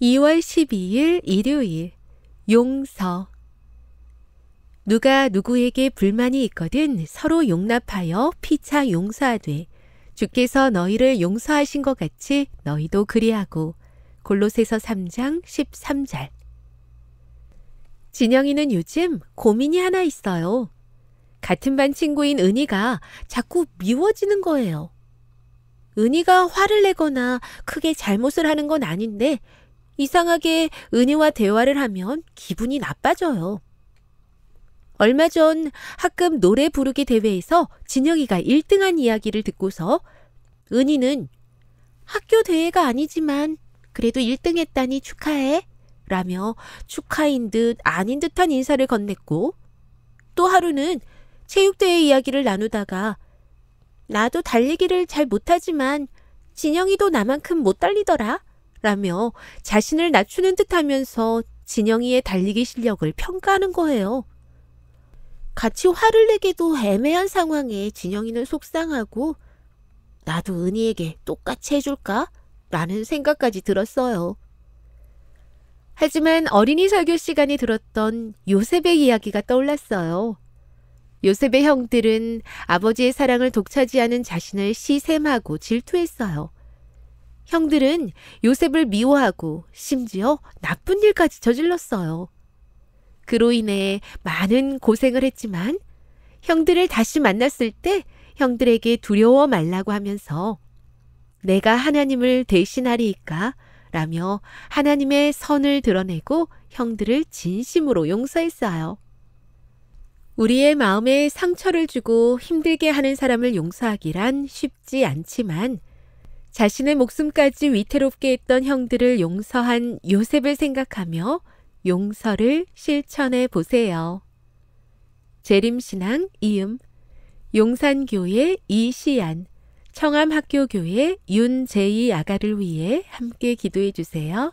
2월 12일 일요일 용서 누가 누구에게 불만이 있거든 서로 용납하여 피차 용서하되 주께서 너희를 용서하신 것 같이 너희도 그리하고 골로새서 3장 13절 진영이는 요즘 고민이 하나 있어요. 같은 반 친구인 은희가 자꾸 미워지는 거예요. 은희가 화를 내거나 크게 잘못을 하는 건 아닌데 이상하게 은희와 대화를 하면 기분이 나빠져요. 얼마 전 학급 노래 부르기 대회에서 진영이가 1등한 이야기를 듣고서 은희는 학교 대회가 아니지만 그래도 1등 했다니 축하해 라며 축하인 듯 아닌 듯한 인사를 건넸고 또 하루는 체육대회 이야기를 나누다가 나도 달리기를 잘 못하지만 진영이도 나만큼 못 달리더라 라며 자신을 낮추는 듯 하면서 진영이의 달리기 실력을 평가하는 거예요. 같이 화를 내기도 애매한 상황에 진영이는 속상하고 나도 은희에게 똑같이 해줄까? 라는 생각까지 들었어요. 하지만 어린이 설교 시간이 들었던 요셉의 이야기가 떠올랐어요. 요셉의 형들은 아버지의 사랑을 독차지하는 자신을 시샘하고 질투했어요. 형들은 요셉을 미워하고 심지어 나쁜 일까지 저질렀어요. 그로 인해 많은 고생을 했지만 형들을 다시 만났을 때 형들에게 두려워 말라고 하면서 내가 하나님을 대신하리이까 라며 하나님의 선을 드러내고 형들을 진심으로 용서했어요. 우리의 마음에 상처를 주고 힘들게 하는 사람을 용서하기란 쉽지 않지만 자신의 목숨까지 위태롭게 했던 형들을 용서한 요셉을 생각하며 용서를 실천해 보세요. 재림신앙 이음 용산교회 이시안 청암학교교회 윤제이 아가를 위해 함께 기도해 주세요.